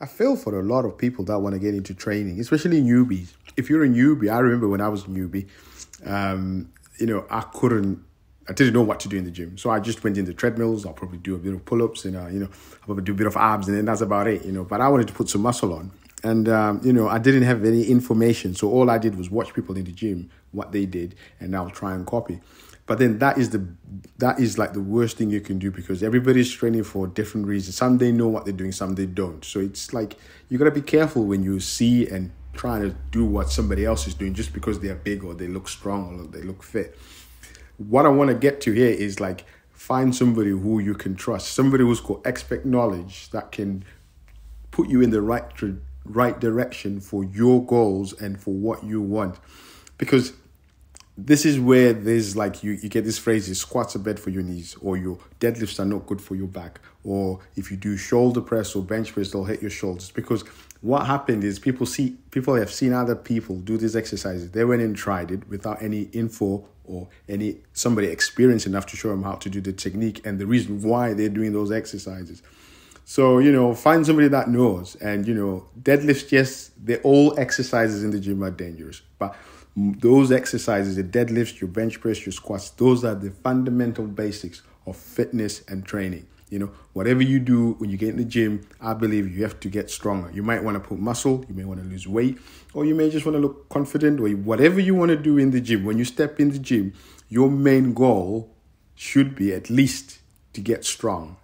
I feel for a lot of people that want to get into training, especially newbies. If you're a newbie, I remember when I was a newbie, um, you know, I couldn't, I didn't know what to do in the gym. So I just went into treadmills. I'll probably do a bit of pull ups and, uh, you know, I'll probably do a bit of abs and then that's about it, you know. But I wanted to put some muscle on and um, you know i didn't have any information so all i did was watch people in the gym what they did and i'll try and copy but then that is the that is like the worst thing you can do because everybody's training for different reasons some they know what they're doing some they don't so it's like you got to be careful when you see and trying to do what somebody else is doing just because they're big or they look strong or they look fit what i want to get to here is like find somebody who you can trust somebody who's got expert knowledge that can put you in the right tra- right direction for your goals and for what you want. Because this is where there's like you, you get this phrase is squats are bad for your knees or your deadlifts are not good for your back or if you do shoulder press or bench press they'll hit your shoulders because what happened is people see people have seen other people do these exercises they went and tried it without any info or any somebody experienced enough to show them how to do the technique and the reason why they're doing those exercises so, you know, find somebody that knows. And, you know, deadlifts, yes, the all exercises in the gym are dangerous. But those exercises, the deadlifts, your bench press, your squats, those are the fundamental basics of fitness and training. You know, whatever you do when you get in the gym, I believe you have to get stronger. You might want to put muscle, you may want to lose weight, or you may just want to look confident, or whatever you want to do in the gym. When you step in the gym, your main goal should be at least to get strong,